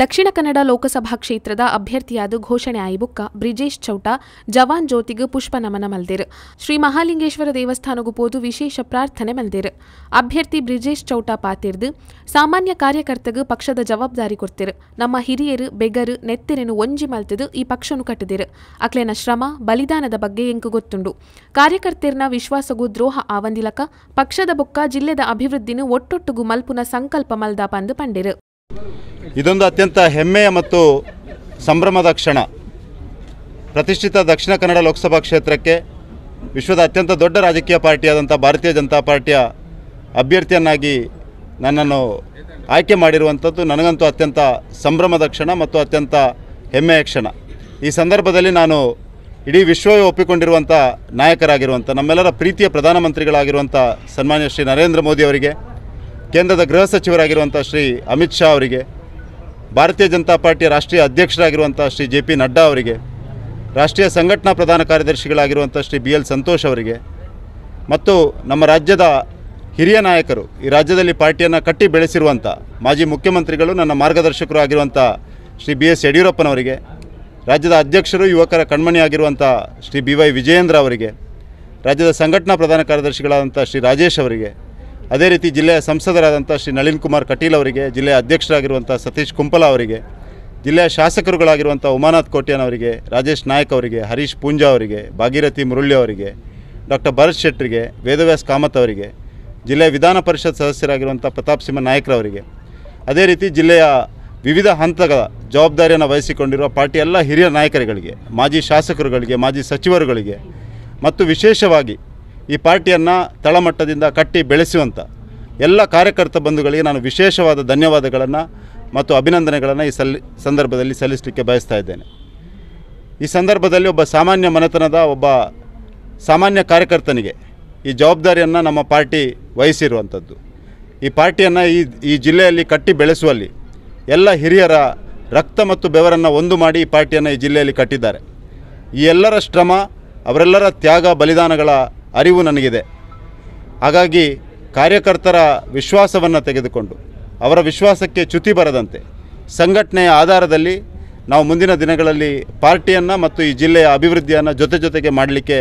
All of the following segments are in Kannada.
ದಕ್ಷಿಣ ಕನ್ನಡ ಲೋಕಸಭಾ ಕ್ಷೇತ್ರದ ಅಭ್ಯರ್ಥಿಯಾದ ಘೋಷಣೆ ಆಯ್ಬುಕ್ಕ ಬ್ರಿಜೇಶ್ ಚೌಟ ಜವಾನ್ ಜ್ಯೋತಿಗೆ ಪುಷ್ಪ ನಮನ ಮಲ್ದಿರು ಶ್ರೀ ಮಹಾಲಿಂಗೇಶ್ವರ ದೇವಸ್ಥಾನಗೂ ಪೋದು ವಿಶೇಷ ಪ್ರಾರ್ಥನೆ ಮಲ್ದಿರು ಅಭ್ಯರ್ಥಿ ಬ್ರಿಜೇಶ್ ಚೌಟ ಪಾತಿರ್ದು ಸಾಮಾನ್ಯ ಕಾರ್ಯಕರ್ತಗ ಪಕ್ಷದ ಜವಾಬ್ದಾರಿ ಕೊಡ್ತಿರ್ ನಮ್ಮ ಹಿರಿಯರು ಬೆಗರು ನೆತ್ತಿರನು ಒಂಜಿ ಮಲ್ತಿದು ಈ ಪಕ್ಷನು ಕಟ್ಟಿದಿರು ಅಕ್ಲೇನ ಶ್ರಮ ಬಲಿದಾನದ ಬಗ್ಗೆ ಎಂಕು ಗೊತ್ತುಂಡು ಕಾರ್ಯಕರ್ತರನ ವಿಶ್ವಾಸಗೂ ದ್ರೋಹ ಆವಂದಿಲಕ ಪಕ್ಷದ ಬೊಕ್ಕ ಜಿಲ್ಲೆದ ಅಭಿವೃದ್ಧಿನ ಒಟ್ಟೊಟ್ಟುಗೂ ಮಲ್ಪುನ ಸಂಕಲ್ಪ ಮಲ್ದಾಪ ಅಂದು ಪಂಡಿರು ಇದೊಂದು ಅತ್ಯಂತ ಹೆಮ್ಮೆಯ ಮತ್ತು ಸಂಭ್ರಮದ ಕ್ಷಣ ಪ್ರತಿಷ್ಠಿತ ದಕ್ಷಿಣ ಕನ್ನಡ ಲೋಕಸಭಾ ಕ್ಷೇತ್ರಕ್ಕೆ ವಿಶ್ವದ ಅತ್ಯಂತ ದೊಡ್ಡ ರಾಜಕೀಯ ಪಾರ್ಟಿಯಾದಂಥ ಭಾರತೀಯ ಜನತಾ ಪಾರ್ಟಿಯ ಅಭ್ಯರ್ಥಿಯನ್ನಾಗಿ ನನ್ನನ್ನು ಆಯ್ಕೆ ಮಾಡಿರುವಂಥದ್ದು ನನಗಂತೂ ಅತ್ಯಂತ ಸಂಭ್ರಮದ ಕ್ಷಣ ಮತ್ತು ಅತ್ಯಂತ ಹೆಮ್ಮೆಯ ಕ್ಷಣ ಈ ಸಂದರ್ಭದಲ್ಲಿ ನಾನು ಇಡೀ ವಿಶ್ವವೇ ಒಪ್ಪಿಕೊಂಡಿರುವಂಥ ನಾಯಕರಾಗಿರುವಂಥ ನಮ್ಮೆಲ್ಲರ ಪ್ರೀತಿಯ ಪ್ರಧಾನಮಂತ್ರಿಗಳಾಗಿರುವಂಥ ಸನ್ಮಾನ್ಯ ಶ್ರೀ ನರೇಂದ್ರ ಮೋದಿ ಅವರಿಗೆ ಕೇಂದ್ರದ ಗೃಹ ಸಚಿವರಾಗಿರುವಂಥ ಶ್ರೀ ಅಮಿತ್ ಶಾ ಅವರಿಗೆ ಭಾರತೀಯ ಜನತಾ ಪಾರ್ಟಿಯ ರಾಷ್ಟ್ರೀಯ ಅಧ್ಯಕ್ಷರಾಗಿರುವಂಥ ಶ್ರೀ ಜೆ ಪಿ ನಡ್ಡಾ ಅವರಿಗೆ ರಾಷ್ಟ್ರೀಯ ಸಂಘಟನಾ ಪ್ರಧಾನ ಕಾರ್ಯದರ್ಶಿಗಳಾಗಿರುವಂಥ ಶ್ರೀ ಬಿ ಎಲ್ ಸಂತೋಷ್ ಅವರಿಗೆ ಮತ್ತು ನಮ್ಮ ರಾಜ್ಯದ ಹಿರಿಯ ನಾಯಕರು ಈ ರಾಜ್ಯದಲ್ಲಿ ಪಾರ್ಟಿಯನ್ನು ಕಟ್ಟಿ ಬೆಳೆಸಿರುವಂಥ ಮಾಜಿ ಮುಖ್ಯಮಂತ್ರಿಗಳು ನನ್ನ ಮಾರ್ಗದರ್ಶಕರು ಆಗಿರುವಂಥ ಶ್ರೀ ಬಿ ಎಸ್ ಯಡಿಯೂರಪ್ಪನವರಿಗೆ ರಾಜ್ಯದ ಅಧ್ಯಕ್ಷರು ಯುವಕರ ಕಣ್ಮಣಿಯಾಗಿರುವಂಥ ಶ್ರೀ ಬಿ ವೈ ವಿಜಯೇಂದ್ರ ಅವರಿಗೆ ರಾಜ್ಯದ ಸಂಘಟನಾ ಪ್ರಧಾನ ಕಾರ್ಯದರ್ಶಿಗಳಾದಂಥ ಶ್ರೀ ರಾಜೇಶ್ ಅವರಿಗೆ ಅದೇ ರೀತಿ ಜಿಲ್ಲೆಯ ಸಂಸದರಾದಂಥ ಶ್ರೀ ನಳಿನ್ ಕುಮಾರ್ ಕಟೀಲ್ ಅವರಿಗೆ ಜಿಲ್ಲೆಯ ಅಧ್ಯಕ್ಷರಾಗಿರುವಂಥ ಸತೀಶ್ ಕುಂಪಲ ಅವರಿಗೆ ಜಿಲ್ಲೆಯ ಶಾಸಕರುಗಳಾಗಿರುವಂಥ ಉಮಾನಾಥ್ ಕೋಟ್ಯಾನ್ ಅವರಿಗೆ ರಾಜೇಶ್ ನಾಯಕ್ ಅವರಿಗೆ ಹರೀಶ್ ಪೂಂಜಾ ಅವರಿಗೆ ಭಾಗೀರಥಿ ಮುರುಳಿ ಅವರಿಗೆ ಡಾಕ್ಟರ್ ಭರತ್ ಶೆಟ್ಟರಿಗೆ ವೇದವ್ಯಾಸ್ ಕಾಮತ್ ಅವರಿಗೆ ಜಿಲ್ಲೆಯ ವಿಧಾನ ಪರಿಷತ್ ಸದಸ್ಯರಾಗಿರುವಂಥ ಪ್ರತಾಪ್ ಸಿಂಹ ಅವರಿಗೆ ಅದೇ ರೀತಿ ಜಿಲ್ಲೆಯ ವಿವಿಧ ಹಂತಗಳ ಜವಾಬ್ದಾರಿಯನ್ನು ವಹಿಸಿಕೊಂಡಿರುವ ಪಾರ್ಟಿ ಎಲ್ಲ ಹಿರಿಯ ನಾಯಕರುಗಳಿಗೆ ಮಾಜಿ ಶಾಸಕರುಗಳಿಗೆ ಮಾಜಿ ಸಚಿವರುಗಳಿಗೆ ಮತ್ತು ವಿಶೇಷವಾಗಿ ಈ ಪಾರ್ಟಿಯನ್ನು ತಳಮಟ್ಟದಿಂದ ಕಟ್ಟಿ ಬೆಳೆಸುವಂಥ ಎಲ್ಲ ಕಾರ್ಯಕರ್ತ ಬಂಧುಗಳಿಗೆ ನಾನು ವಿಶೇಷವಾದ ಧನ್ಯವಾದಗಳನ್ನು ಮತ್ತು ಅಭಿನಂದನೆಗಳನ್ನು ಈ ಸಲ್ಲಿ ಸಂದರ್ಭದಲ್ಲಿ ಸಲ್ಲಿಸಲಿಕ್ಕೆ ಬಯಸ್ತಾ ಇದ್ದೇನೆ ಈ ಸಂದರ್ಭದಲ್ಲಿ ಒಬ್ಬ ಸಾಮಾನ್ಯ ಮನೆತನದ ಒಬ್ಬ ಸಾಮಾನ್ಯ ಕಾರ್ಯಕರ್ತನಿಗೆ ಈ ಜವಾಬ್ದಾರಿಯನ್ನು ನಮ್ಮ ಪಾರ್ಟಿ ವಹಿಸಿರುವಂಥದ್ದು ಈ ಪಾರ್ಟಿಯನ್ನು ಈ ಈ ಜಿಲ್ಲೆಯಲ್ಲಿ ಕಟ್ಟಿ ಬೆಳೆಸುವಲ್ಲಿ ಎಲ್ಲ ಹಿರಿಯರ ರಕ್ತ ಮತ್ತು ಬೆವರನ್ನು ಒಂದು ಮಾಡಿ ಈ ಪಾರ್ಟಿಯನ್ನು ಈ ಜಿಲ್ಲೆಯಲ್ಲಿ ಕಟ್ಟಿದ್ದಾರೆ ಈ ಎಲ್ಲರ ಶ್ರಮ ಅವರೆಲ್ಲರ ತ್ಯಾಗ ಬಲಿದಾನಗಳ ಅರಿವು ನನಗಿದೆ ಹಾಗಾಗಿ ಕಾರ್ಯಕರ್ತರ ವಿಶ್ವಾಸವನ್ನು ತೆಗೆದುಕೊಂಡು ಅವರ ವಿಶ್ವಾಸಕ್ಕೆ ಚ್ಯುತಿ ಬರದಂತೆ ಸಂಘಟನೆಯ ಆಧಾರದಲ್ಲಿ ನಾವು ಮುಂದಿನ ದಿನಗಳಲ್ಲಿ ಪಾರ್ಟಿಯನ್ನು ಮತ್ತು ಈ ಜಿಲ್ಲೆಯ ಅಭಿವೃದ್ಧಿಯನ್ನು ಜೊತೆ ಜೊತೆಗೆ ಮಾಡಲಿಕ್ಕೆ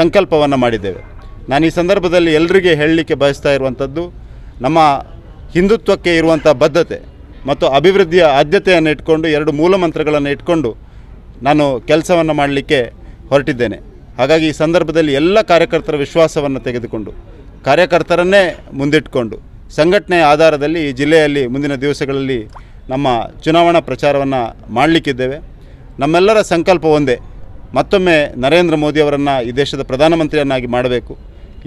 ಸಂಕಲ್ಪವನ್ನು ಮಾಡಿದ್ದೇವೆ ನಾನು ಈ ಸಂದರ್ಭದಲ್ಲಿ ಎಲ್ಲರಿಗೆ ಹೇಳಲಿಕ್ಕೆ ಬಯಸ್ತಾ ಇರುವಂಥದ್ದು ನಮ್ಮ ಹಿಂದುತ್ವಕ್ಕೆ ಇರುವಂಥ ಬದ್ಧತೆ ಮತ್ತು ಅಭಿವೃದ್ಧಿಯ ಆದ್ಯತೆಯನ್ನು ಇಟ್ಕೊಂಡು ಎರಡು ಮೂಲಮಂತ್ರಗಳನ್ನು ಇಟ್ಕೊಂಡು ನಾನು ಕೆಲಸವನ್ನು ಮಾಡಲಿಕ್ಕೆ ಹೊರಟಿದ್ದೇನೆ ಹಾಗಾಗಿ ಈ ಸಂದರ್ಭದಲ್ಲಿ ಎಲ್ಲ ಕಾರ್ಯಕರ್ತರ ವಿಶ್ವಾಸವನ್ನು ತೆಗೆದುಕೊಂಡು ಕಾರ್ಯಕರ್ತರನ್ನೇ ಮುಂದಿಟ್ಟುಕೊಂಡು ಸಂಘಟನೆಯ ಆಧಾರದಲ್ಲಿ ಈ ಜಿಲ್ಲೆಯಲ್ಲಿ ಮುಂದಿನ ದಿವಸಗಳಲ್ಲಿ ನಮ್ಮ ಚುನಾವಣಾ ಪ್ರಚಾರವನ್ನು ಮಾಡಲಿಕ್ಕಿದ್ದೇವೆ ನಮ್ಮೆಲ್ಲರ ಸಂಕಲ್ಪ ಒಂದೇ ಮತ್ತೊಮ್ಮೆ ನರೇಂದ್ರ ಮೋದಿಯವರನ್ನು ಈ ದೇಶದ ಪ್ರಧಾನಮಂತ್ರಿಯನ್ನಾಗಿ ಮಾಡಬೇಕು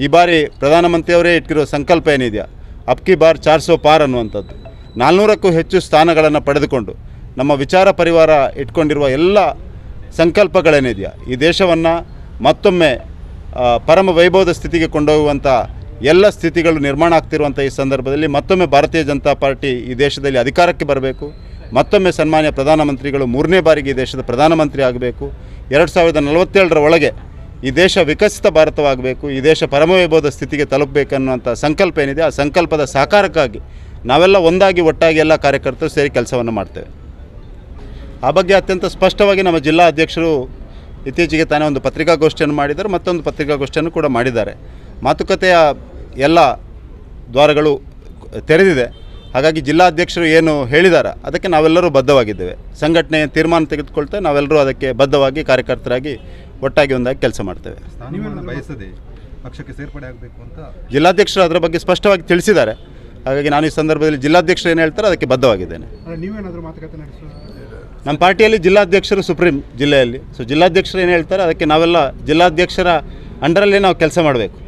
ಈ ಬಾರಿ ಪ್ರಧಾನಮಂತ್ರಿಯವರೇ ಇಟ್ಟಿರೋ ಸಂಕಲ್ಪ ಏನಿದೆಯಾ ಅಪ್ಕಿ ಬಾರ್ ಚಾರ್ಸೋ ಪಾರ್ ಅನ್ನುವಂಥದ್ದು ನಾಲ್ನೂರಕ್ಕೂ ಹೆಚ್ಚು ಸ್ಥಾನಗಳನ್ನು ಪಡೆದುಕೊಂಡು ನಮ್ಮ ವಿಚಾರ ಪರಿವಾರ ಇಟ್ಕೊಂಡಿರುವ ಎಲ್ಲ ಸಂಕಲ್ಪಗಳೇನಿದೆಯಾ ಈ ದೇಶವನ್ನು ಮತ್ತೊಮ್ಮೆ ಪರಮ ವೈಭವದ ಸ್ಥಿತಿಗೆ ಕೊಂಡೊಯ್ಯುವಂಥ ಎಲ್ಲ ಸ್ಥಿತಿಗಳು ನಿರ್ಮಾಣ ಆಗ್ತಿರುವಂಥ ಈ ಸಂದರ್ಭದಲ್ಲಿ ಮತ್ತೊಮ್ಮೆ ಭಾರತೀಯ ಜನತಾ ಪಾರ್ಟಿ ಈ ದೇಶದಲ್ಲಿ ಅಧಿಕಾರಕ್ಕೆ ಬರಬೇಕು ಮತ್ತೊಮ್ಮೆ ಸನ್ಮಾನ್ಯ ಪ್ರಧಾನಮಂತ್ರಿಗಳು ಮೂರನೇ ಬಾರಿಗೆ ಈ ದೇಶದ ಪ್ರಧಾನಮಂತ್ರಿ ಆಗಬೇಕು ಎರಡು ಸಾವಿರದ ನಲವತ್ತೇಳರ ಒಳಗೆ ಈ ದೇಶ ವಿಕಸಿತ ಭಾರತವಾಗಬೇಕು ಈ ದೇಶ ಪರಮವೈಭವದ ಸ್ಥಿತಿಗೆ ತಲುಪಬೇಕನ್ನುವಂಥ ಸಂಕಲ್ಪ ಏನಿದೆ ಆ ಸಂಕಲ್ಪದ ಸಾಕಾರಕ್ಕಾಗಿ ನಾವೆಲ್ಲ ಒಂದಾಗಿ ಒಟ್ಟಾಗಿ ಎಲ್ಲ ಕಾರ್ಯಕರ್ತರು ಸೇರಿ ಕೆಲಸವನ್ನು ಮಾಡ್ತೇವೆ ಆ ಬಗ್ಗೆ ಅತ್ಯಂತ ಸ್ಪಷ್ಟವಾಗಿ ನಮ್ಮ ಜಿಲ್ಲಾ ಅಧ್ಯಕ್ಷರು ಇತ್ತೀಚೆಗೆ ತಾನೇ ಒಂದು ಪತ್ರಿಕಾಗೋಷ್ಠಿಯನ್ನು ಮಾಡಿದ್ದಾರೆ ಮತ್ತೊಂದು ಪತ್ರಿಕಾಗೋಷ್ಠಿಯನ್ನು ಕೂಡ ಮಾಡಿದ್ದಾರೆ ಮಾತುಕತೆಯ ಎಲ್ಲ ದ್ವಾರಗಳು ತೆರೆದಿದೆ ಹಾಗಾಗಿ ಜಿಲ್ಲಾಧ್ಯಕ್ಷರು ಏನು ಹೇಳಿದ್ದಾರೆ ಅದಕ್ಕೆ ನಾವೆಲ್ಲರೂ ಬದ್ಧವಾಗಿದ್ದೇವೆ ಸಂಘಟನೆಯ ತೀರ್ಮಾನ ತೆಗೆದುಕೊಳ್ತಾ ನಾವೆಲ್ಲರೂ ಅದಕ್ಕೆ ಬದ್ಧವಾಗಿ ಕಾರ್ಯಕರ್ತರಾಗಿ ಒಟ್ಟಾಗಿ ಒಂದಾಗಿ ಕೆಲಸ ಮಾಡ್ತೇವೆ ಬಯಸದೆ ಪಕ್ಷಕ್ಕೆ ಸೇರ್ಪಡೆ ಆಗಬೇಕು ಅಂತ ಜಿಲ್ಲಾಧ್ಯಕ್ಷರು ಅದರ ಬಗ್ಗೆ ಸ್ಪಷ್ಟವಾಗಿ ತಿಳಿಸಿದ್ದಾರೆ ಹಾಗಾಗಿ ನಾನು ಈ ಸಂದರ್ಭದಲ್ಲಿ ಜಿಲ್ಲಾಧ್ಯಕ್ಷರು ಏನು ಹೇಳ್ತಾರೆ ಅದಕ್ಕೆ ಬದ್ಧವಾಗಿದ್ದೇನೆ ನೀವೇನಾದರೂ ಮಾತುಕತೆ ನಮ್ಮ ಪಾರ್ಟಿಯಲ್ಲಿ ಜಿಲ್ಲಾಧ್ಯಕ್ಷರು ಸುಪ್ರೀಂ ಜಿಲ್ಲೆಯಲ್ಲಿ ಸೊ ಜಿಲ್ಲಾಧ್ಯಕ್ಷರು ಏನು ಹೇಳ್ತಾರೆ ಅದಕ್ಕೆ ನಾವೆಲ್ಲ ಜಿಲ್ಲಾಧ್ಯಕ್ಷರ ಅಂಡರಲ್ಲೇ ನಾವು ಕೆಲಸ ಮಾಡಬೇಕು